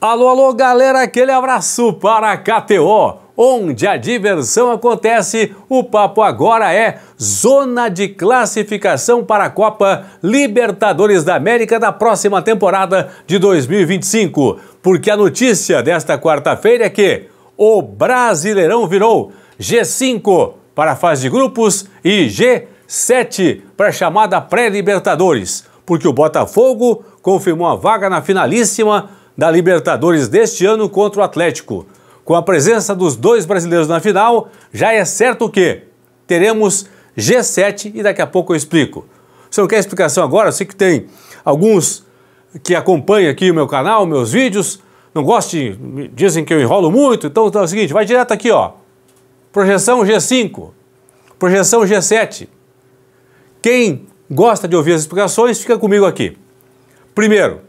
Alô, alô, galera, aquele abraço para a KTO. Onde a diversão acontece, o papo agora é zona de classificação para a Copa Libertadores da América da próxima temporada de 2025. Porque a notícia desta quarta-feira é que o Brasileirão virou G5 para a fase de grupos e G7 para a chamada pré-Libertadores. Porque o Botafogo confirmou a vaga na finalíssima da Libertadores deste ano contra o Atlético. Com a presença dos dois brasileiros na final, já é certo que teremos G7 e daqui a pouco eu explico. Se não quer explicação agora, eu sei que tem alguns que acompanham aqui o meu canal, meus vídeos, não gostam, dizem que eu enrolo muito, então, então é o seguinte, vai direto aqui, ó. Projeção G5, projeção G7. Quem gosta de ouvir as explicações, fica comigo aqui. Primeiro,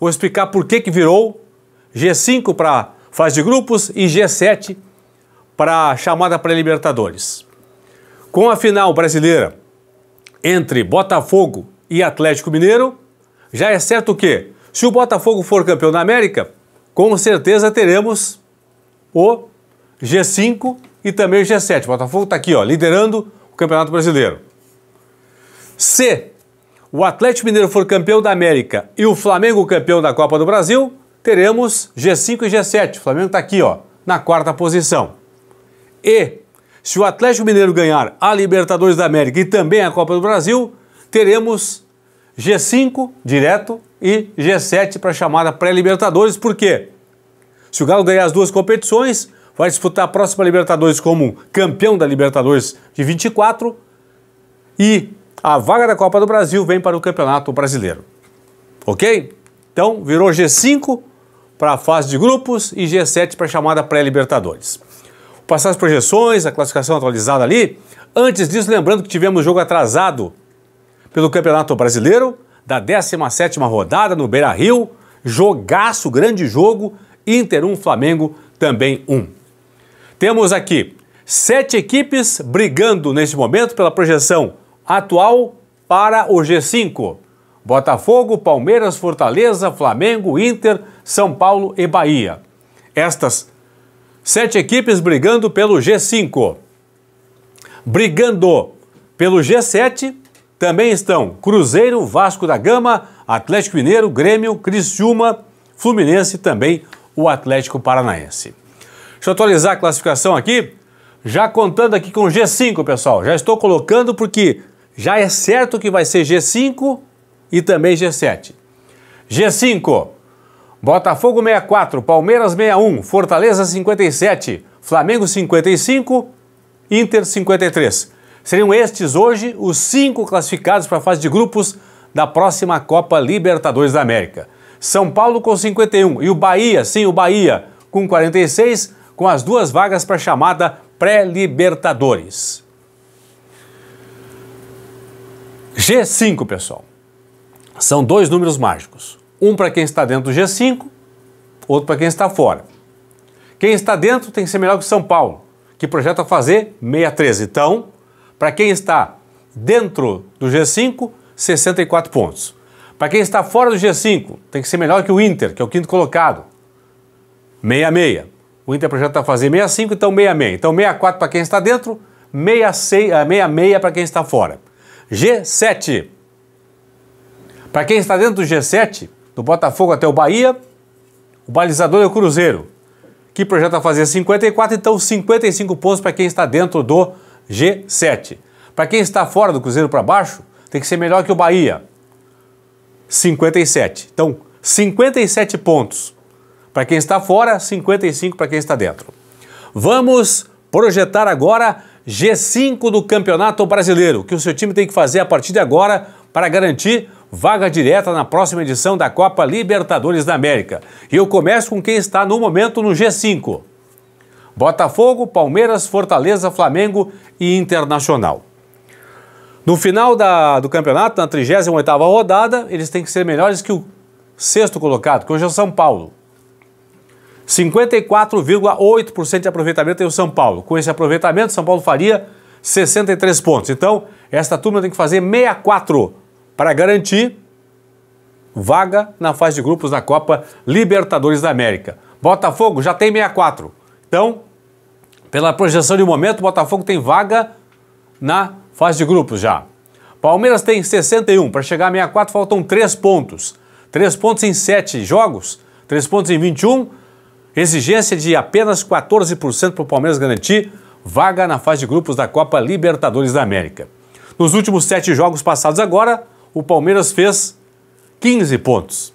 Vou explicar por que, que virou G5 para fase de grupos e G7 para chamada para Libertadores. Com a final brasileira entre Botafogo e Atlético Mineiro, já é certo que, se o Botafogo for campeão da América, com certeza teremos o G5 e também o G7. O Botafogo está aqui, ó, liderando o Campeonato Brasileiro. Se o Atlético Mineiro for campeão da América e o Flamengo campeão da Copa do Brasil, teremos G5 e G7. O Flamengo está aqui, ó, na quarta posição. E se o Atlético Mineiro ganhar a Libertadores da América e também a Copa do Brasil, teremos G5 direto e G7 para a chamada pré-Libertadores, por quê? Se o Galo ganhar as duas competições, vai disputar a próxima Libertadores como campeão da Libertadores de 24 e a vaga da Copa do Brasil vem para o Campeonato Brasileiro. Ok? Então virou G5 para a fase de grupos e G7 para a chamada pré-Libertadores. Passar as projeções, a classificação atualizada ali. Antes disso, lembrando que tivemos jogo atrasado pelo Campeonato Brasileiro, da 17ª rodada no Beira-Rio, jogaço, grande jogo, Inter 1, Flamengo também 1. Temos aqui sete equipes brigando neste momento pela projeção atual para o G5. Botafogo, Palmeiras, Fortaleza, Flamengo, Inter, São Paulo e Bahia. Estas sete equipes brigando pelo G5. Brigando pelo G7 também estão Cruzeiro, Vasco da Gama, Atlético Mineiro, Grêmio, Criciúma, Fluminense e também o Atlético Paranaense. Deixa eu atualizar a classificação aqui. Já contando aqui com o G5, pessoal. Já estou colocando porque já é certo que vai ser G5 e também G7. G5, Botafogo 64, Palmeiras 61, Fortaleza 57, Flamengo 55, Inter 53. Seriam estes hoje os cinco classificados para a fase de grupos da próxima Copa Libertadores da América. São Paulo com 51 e o Bahia, sim, o Bahia, com 46, com as duas vagas para a chamada pré-Libertadores. G5, pessoal, são dois números mágicos. Um para quem está dentro do G5, outro para quem está fora. Quem está dentro tem que ser melhor que São Paulo, que projeta fazer 613. Então, para quem está dentro do G5, 64 pontos. Para quem está fora do G5, tem que ser melhor que o Inter, que é o quinto colocado. 66. O Inter projeta fazer 65, então 66. Então 64 para quem está dentro, 66, 66 para quem está fora. G7. Para quem está dentro do G7, do Botafogo até o Bahia, o balizador é o Cruzeiro, que projeta fazer 54, então 55 pontos para quem está dentro do G7. Para quem está fora do Cruzeiro para baixo, tem que ser melhor que o Bahia. 57. Então, 57 pontos para quem está fora, 55 para quem está dentro. Vamos projetar agora G5 do Campeonato Brasileiro, o que o seu time tem que fazer a partir de agora para garantir vaga direta na próxima edição da Copa Libertadores da América. E eu começo com quem está no momento no G5. Botafogo, Palmeiras, Fortaleza, Flamengo e Internacional. No final da, do campeonato, na 38ª rodada, eles têm que ser melhores que o sexto colocado, que hoje é o São Paulo. 54,8% de aproveitamento tem o São Paulo. Com esse aproveitamento, São Paulo faria 63 pontos. Então, esta turma tem que fazer 64 para garantir vaga na fase de grupos na Copa Libertadores da América. Botafogo já tem 64. Então, pela projeção de momento, Botafogo tem vaga na fase de grupos já. Palmeiras tem 61. Para chegar a 64, faltam 3 pontos. 3 pontos em 7 jogos, 3 pontos em 21, Exigência de apenas 14% para o Palmeiras garantir vaga na fase de grupos da Copa Libertadores da América. Nos últimos sete jogos passados agora, o Palmeiras fez 15 pontos.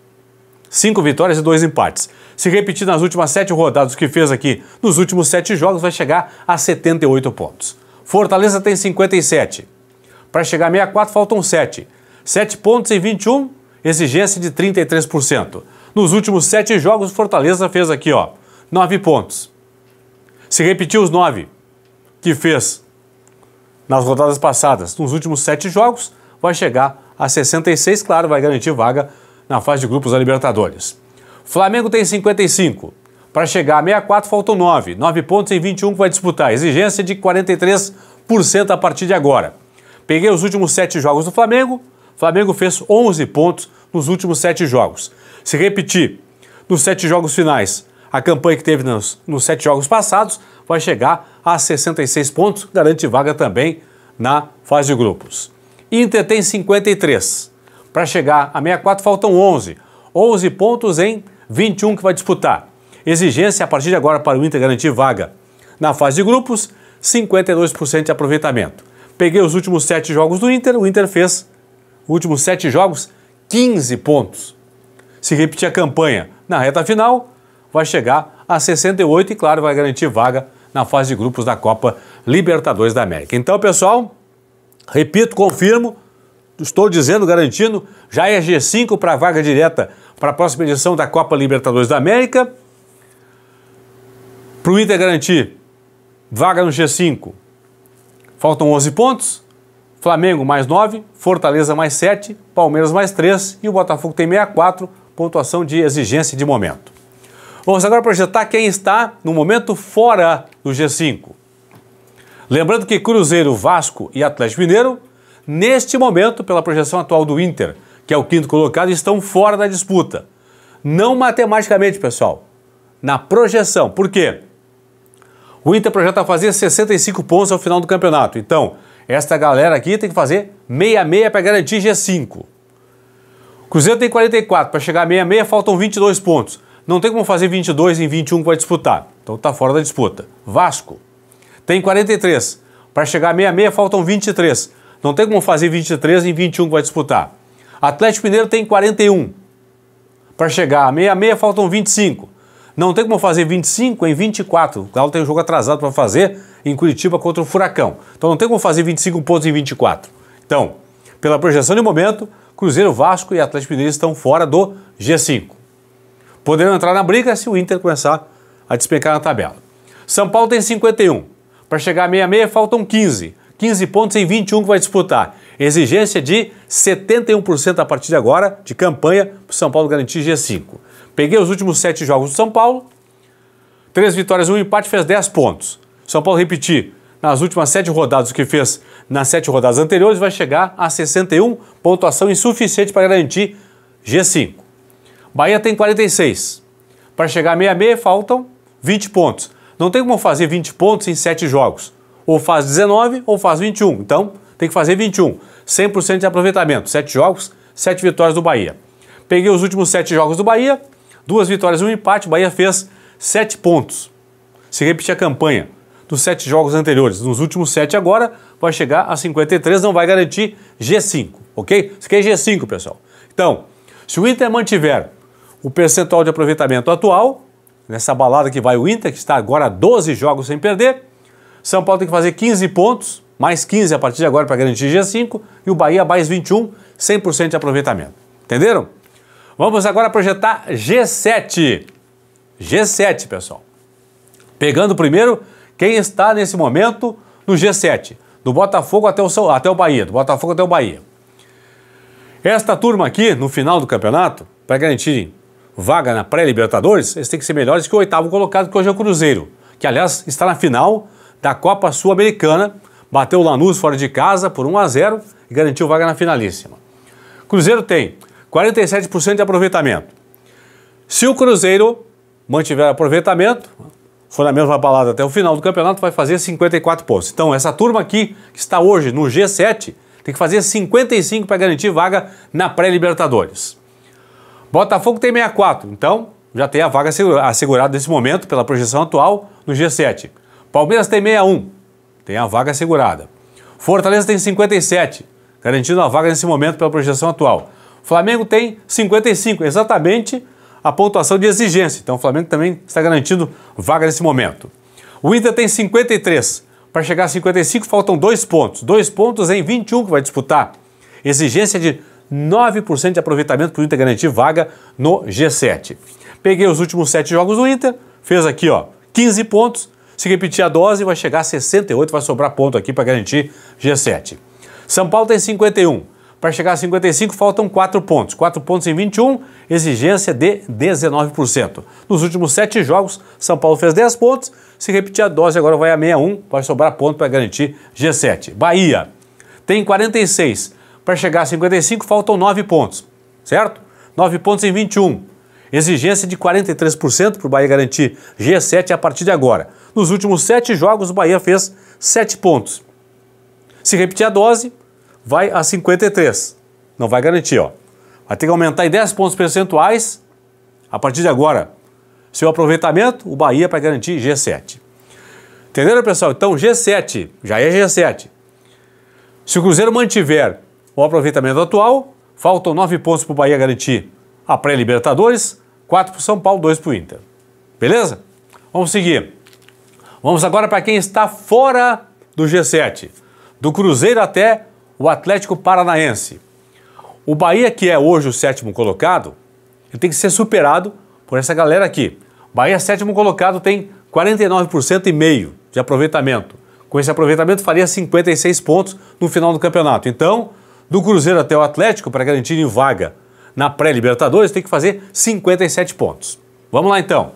Cinco vitórias e dois empates. Se repetir nas últimas sete rodadas o que fez aqui nos últimos sete jogos, vai chegar a 78 pontos. Fortaleza tem 57. Para chegar a 64, faltam 7. 7 pontos em 21, exigência de 33%. Nos últimos sete jogos, o Fortaleza fez aqui, ó, nove pontos. Se repetir os nove que fez nas rodadas passadas, nos últimos sete jogos, vai chegar a 66, claro, vai garantir vaga na fase de grupos da Libertadores. Flamengo tem 55. Para chegar a 64, faltam 9. 9 pontos em 21 que vai disputar. Exigência de 43% a partir de agora. Peguei os últimos 7 jogos do Flamengo, Flamengo fez 11 pontos nos últimos sete jogos. Se repetir nos sete jogos finais a campanha que teve nos, nos sete jogos passados, vai chegar a 66 pontos, garante vaga também na fase de grupos. Inter tem 53. Para chegar a 64 faltam 11. 11 pontos em 21 que vai disputar. Exigência a partir de agora para o Inter garantir vaga na fase de grupos, 52% de aproveitamento. Peguei os últimos sete jogos do Inter, o Inter fez últimos sete jogos, 15 pontos. Se repetir a campanha na reta final, vai chegar a 68 e, claro, vai garantir vaga na fase de grupos da Copa Libertadores da América. Então, pessoal, repito, confirmo, estou dizendo, garantindo, já é G5 para a vaga direta para a próxima edição da Copa Libertadores da América. Para o Inter garantir vaga no G5, faltam 11 pontos. Flamengo mais 9, Fortaleza mais 7, Palmeiras mais 3 e o Botafogo tem 64, pontuação de exigência de momento. Vamos agora projetar quem está no momento fora do G5. Lembrando que Cruzeiro, Vasco e Atlético Mineiro, neste momento, pela projeção atual do Inter, que é o quinto colocado, estão fora da disputa. Não matematicamente, pessoal. Na projeção. Por quê? O Inter projeta fazer 65 pontos ao final do campeonato. Então, esta galera aqui tem que fazer 66 para garantir G5. Cruzeiro tem 44, para chegar a 66 faltam 22 pontos. Não tem como fazer 22 em 21 que vai disputar, então está fora da disputa. Vasco tem 43, para chegar a 66 faltam 23. Não tem como fazer 23 em 21 que vai disputar. Atlético Mineiro tem 41. Para chegar a 66 faltam 25. Não tem como fazer 25 em 24. O Galo tem um jogo atrasado para fazer em Curitiba contra o Furacão. Então não tem como fazer 25 pontos em 24. Então, pela projeção de momento, Cruzeiro, Vasco e Atlético Mineiro estão fora do G5. Poderão entrar na briga se o Inter começar a despencar na tabela. São Paulo tem 51. Para chegar a 66, faltam 15. 15 pontos em 21 que vai disputar. Exigência de 71% a partir de agora de campanha para o São Paulo garantir G5. Peguei os últimos sete jogos do São Paulo, três vitórias, um empate, fez dez pontos. São Paulo repetir nas últimas sete rodadas o que fez nas sete rodadas anteriores, vai chegar a 61, pontuação insuficiente para garantir G5. Bahia tem 46. Para chegar a 66, faltam 20 pontos. Não tem como fazer 20 pontos em sete jogos. Ou faz 19 ou faz 21. Então, tem que fazer 21. 100% de aproveitamento. sete jogos, sete vitórias do Bahia. Peguei os últimos sete jogos do Bahia, Duas vitórias e um empate, o Bahia fez sete pontos. Se repetir a campanha dos sete jogos anteriores. Nos últimos sete agora, vai chegar a 53, não vai garantir G5, ok? Isso aqui é G5, pessoal. Então, se o Inter mantiver o percentual de aproveitamento atual, nessa balada que vai o Inter, que está agora a 12 jogos sem perder, São Paulo tem que fazer 15 pontos, mais 15 a partir de agora para garantir G5, e o Bahia mais 21, 100% de aproveitamento. Entenderam? Vamos agora projetar G7. G7, pessoal. Pegando primeiro quem está nesse momento no G7, do Botafogo até o, São, até o Bahia, do Botafogo até o Bahia. Esta turma aqui, no final do campeonato, para garantir vaga na pré-Libertadores, eles têm que ser melhores que o oitavo colocado, que hoje é o Cruzeiro, que aliás está na final da Copa Sul-Americana, bateu o Lanús fora de casa por 1 a 0 e garantiu vaga na finalíssima. Cruzeiro tem 47% de aproveitamento. Se o Cruzeiro mantiver aproveitamento, for na mesma balada até o final do campeonato, vai fazer 54 pontos. Então, essa turma aqui, que está hoje no G7, tem que fazer 55 para garantir vaga na pré-Libertadores. Botafogo tem 64, então já tem a vaga assegurada nesse momento, pela projeção atual, no G7. Palmeiras tem 61, tem a vaga assegurada. Fortaleza tem 57, garantindo a vaga nesse momento pela projeção atual. Flamengo tem 55, exatamente a pontuação de exigência. Então o Flamengo também está garantindo vaga nesse momento. O Inter tem 53. Para chegar a 55, faltam dois pontos. Dois pontos em 21 que vai disputar. Exigência de 9% de aproveitamento para o Inter garantir vaga no G7. Peguei os últimos sete jogos do Inter, fez aqui ó, 15 pontos. Se repetir a dose, vai chegar a 68, vai sobrar ponto aqui para garantir G7. São Paulo tem 51. Para chegar a 55, faltam 4 pontos. 4 pontos em 21, exigência de 19%. Nos últimos 7 jogos, São Paulo fez 10 pontos. Se repetir a dose, agora vai a 61, vai sobrar ponto para garantir G7. Bahia tem 46. Para chegar a 55, faltam 9 pontos, certo? 9 pontos em 21. Exigência de 43% para o Bahia garantir G7 a partir de agora. Nos últimos 7 jogos, o Bahia fez 7 pontos. Se repetir a dose, vai a 53. Não vai garantir, ó. Vai ter que aumentar em 10 pontos percentuais a partir de agora. Seu aproveitamento, o Bahia para garantir G7. Entenderam, pessoal? Então, G7, já é G7. Se o Cruzeiro mantiver o aproveitamento atual, faltam 9 pontos para o Bahia garantir a pré-Libertadores, 4 para o São Paulo, 2 para o Inter. Beleza? Vamos seguir. Vamos agora para quem está fora do G7, do Cruzeiro até o Atlético Paranaense. O Bahia, que é hoje o sétimo colocado, ele tem que ser superado por essa galera aqui. Bahia, sétimo colocado, tem 49% e meio de aproveitamento. Com esse aproveitamento, faria 56 pontos no final do campeonato. Então, do Cruzeiro até o Atlético, para garantir vaga na pré-Libertadores, tem que fazer 57 pontos. Vamos lá então.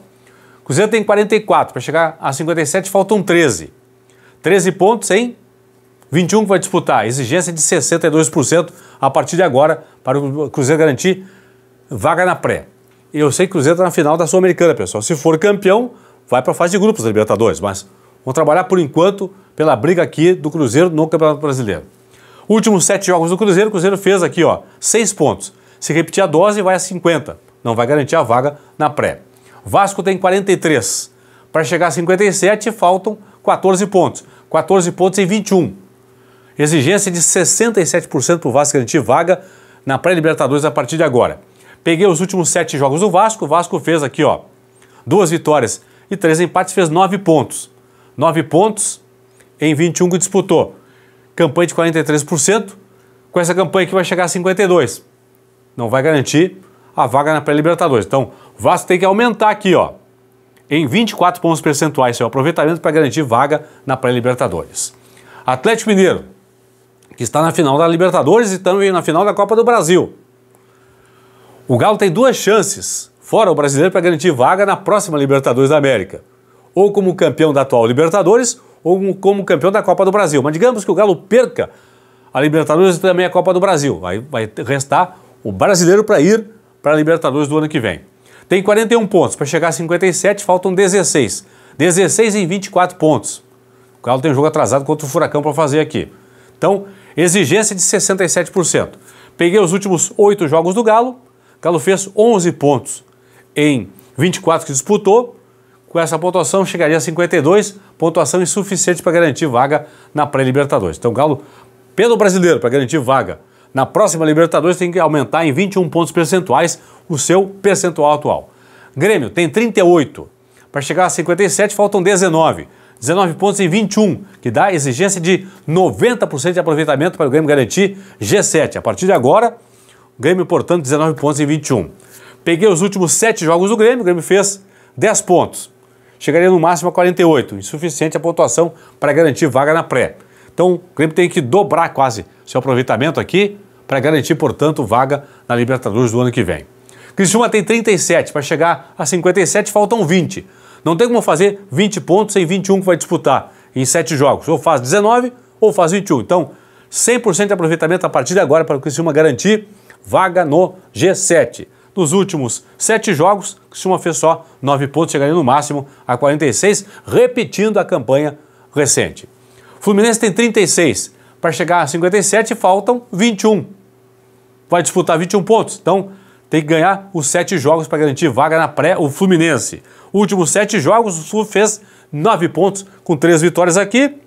Cruzeiro tem 44, para chegar a 57 faltam 13. 13 pontos em 21 que vai disputar, exigência de 62% a partir de agora para o Cruzeiro garantir vaga na pré. Eu sei que o Cruzeiro está na final da Sul-Americana, pessoal. Se for campeão, vai para a fase de grupos da Libertadores, mas vão trabalhar por enquanto pela briga aqui do Cruzeiro no Campeonato Brasileiro. Últimos sete jogos do Cruzeiro, o Cruzeiro fez aqui, ó, seis pontos. Se repetir a dose, vai a 50. Não vai garantir a vaga na pré. Vasco tem 43. Para chegar a 57, faltam 14 pontos. 14 pontos em 21. Exigência de 67% para o Vasco garantir vaga na pré-libertadores a partir de agora. Peguei os últimos sete jogos do Vasco. O Vasco fez aqui, ó, duas vitórias e três empates, fez nove pontos. Nove pontos em 21 que disputou. Campanha de 43%. Com essa campanha aqui vai chegar a 52. Não vai garantir a vaga na pré-libertadores. Então, o Vasco tem que aumentar aqui, ó, em 24 pontos percentuais seu aproveitamento para garantir vaga na pré-libertadores. Atlético Mineiro que está na final da Libertadores e também na final da Copa do Brasil. O Galo tem duas chances, fora o brasileiro, para garantir vaga na próxima Libertadores da América. Ou como campeão da atual Libertadores, ou como campeão da Copa do Brasil. Mas digamos que o Galo perca a Libertadores e também a Copa do Brasil. Aí vai restar o brasileiro para ir para a Libertadores do ano que vem. Tem 41 pontos, para chegar a 57 faltam 16. 16 em 24 pontos. O Galo tem um jogo atrasado contra o Furacão para fazer aqui. Então, Exigência de 67%. Peguei os últimos oito jogos do Galo. O Galo fez 11 pontos em 24 que disputou. Com essa pontuação chegaria a 52, pontuação insuficiente para garantir vaga na pré-Libertadores. Então o Galo, pelo brasileiro, para garantir vaga na próxima Libertadores, tem que aumentar em 21 pontos percentuais o seu percentual atual. Grêmio tem 38. Para chegar a 57, faltam 19. 19 pontos em 21, que dá a exigência de 90% de aproveitamento para o Grêmio garantir G7. A partir de agora, o Grêmio, portanto, 19 pontos em 21. Peguei os últimos 7 jogos do Grêmio, o Grêmio fez 10 pontos. Chegaria no máximo a 48, insuficiente a pontuação para garantir vaga na pré. Então, o Grêmio tem que dobrar quase seu aproveitamento aqui para garantir, portanto, vaga na Libertadores do ano que vem. Criciúma tem 37, para chegar a 57 faltam 20. Não tem como fazer 20 pontos sem 21 que vai disputar em 7 jogos. Ou faz 19 ou faz 21. Então, 100% de aproveitamento a partir de agora para o Criciúma garantir vaga no G7. Nos últimos 7 jogos, o Criciúma fez só 9 pontos, chegando no máximo a 46, repetindo a campanha recente. Fluminense tem 36, para chegar a 57 faltam 21. Vai disputar 21 pontos. Então, tem que ganhar os sete jogos para garantir vaga na pré, o Fluminense. Últimos sete jogos, o Sul fez nove pontos, com três vitórias aqui.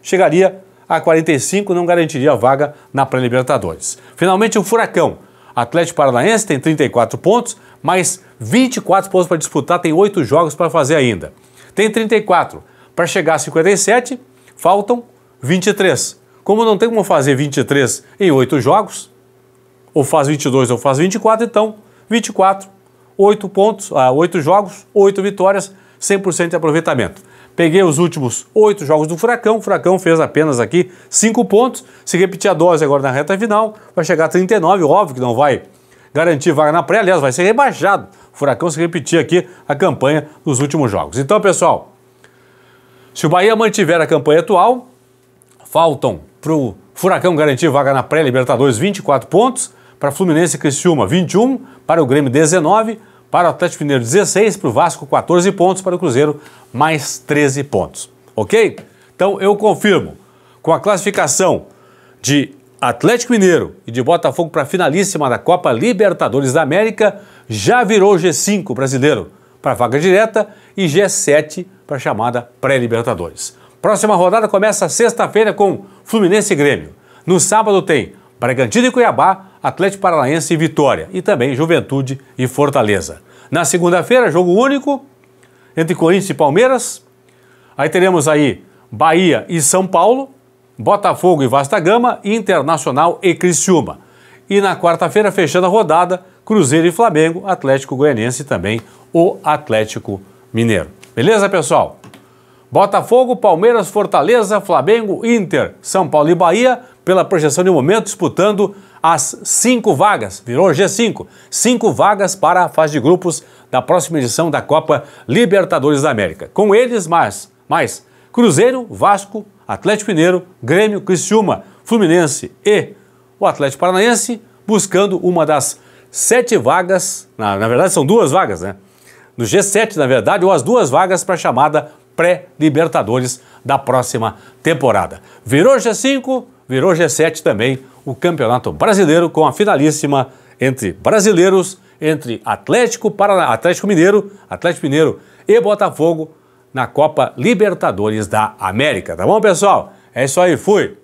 Chegaria a 45, não garantiria vaga na pré-Libertadores. Finalmente, o Furacão. Atlético Paranaense tem 34 pontos, mais 24 pontos para disputar, tem oito jogos para fazer ainda. Tem 34. Para chegar a 57, faltam 23. Como não tem como fazer 23 em oito jogos, ou faz 22 ou faz 24, então 24, 8 pontos, 8 ah, jogos, 8 vitórias, 100% de aproveitamento. Peguei os últimos 8 jogos do Furacão, o Furacão fez apenas aqui 5 pontos, se repetir a dose agora na reta final, vai chegar a 39, óbvio que não vai garantir vaga na pré, aliás, vai ser rebaixado. O Furacão se repetir aqui a campanha dos últimos jogos. Então, pessoal, se o Bahia mantiver a campanha atual, faltam para o Furacão garantir vaga na pré-Libertadores 24 pontos, para Fluminense e Criciúma 21, para o Grêmio 19, para o Atlético Mineiro 16, para o Vasco 14 pontos, para o Cruzeiro mais 13 pontos. Ok? Então eu confirmo, com a classificação de Atlético Mineiro e de Botafogo para a finalíssima da Copa Libertadores da América, já virou G5 brasileiro para a vaga direta e G7 para a chamada pré-Libertadores. Próxima rodada começa sexta-feira com Fluminense e Grêmio. No sábado tem Bragantino e Cuiabá, Atlético Paranaense e Vitória, e também Juventude e Fortaleza. Na segunda-feira, jogo único entre Corinthians e Palmeiras. Aí teremos aí Bahia e São Paulo, Botafogo e Vasta Gama, Internacional e Criciúma. E na quarta-feira, fechando a rodada, Cruzeiro e Flamengo, Atlético Goianiense e também o Atlético Mineiro. Beleza, pessoal? Botafogo, Palmeiras, Fortaleza, Flamengo, Inter, São Paulo e Bahia, pela projeção de momento, disputando as cinco vagas, virou G5, cinco vagas para a fase de grupos da próxima edição da Copa Libertadores da América. Com eles, mais, mais Cruzeiro, Vasco, Atlético Mineiro, Grêmio, Criciúma, Fluminense e o Atlético Paranaense buscando uma das sete vagas, na, na verdade são duas vagas, né? No G7, na verdade, ou as duas vagas para a chamada pré-Libertadores da próxima temporada. Virou G5, virou G7 também o Campeonato Brasileiro com a finalíssima entre brasileiros, entre Atlético Atlético Mineiro, Atlético Mineiro e Botafogo na Copa Libertadores da América. Tá bom, pessoal? É isso aí, fui!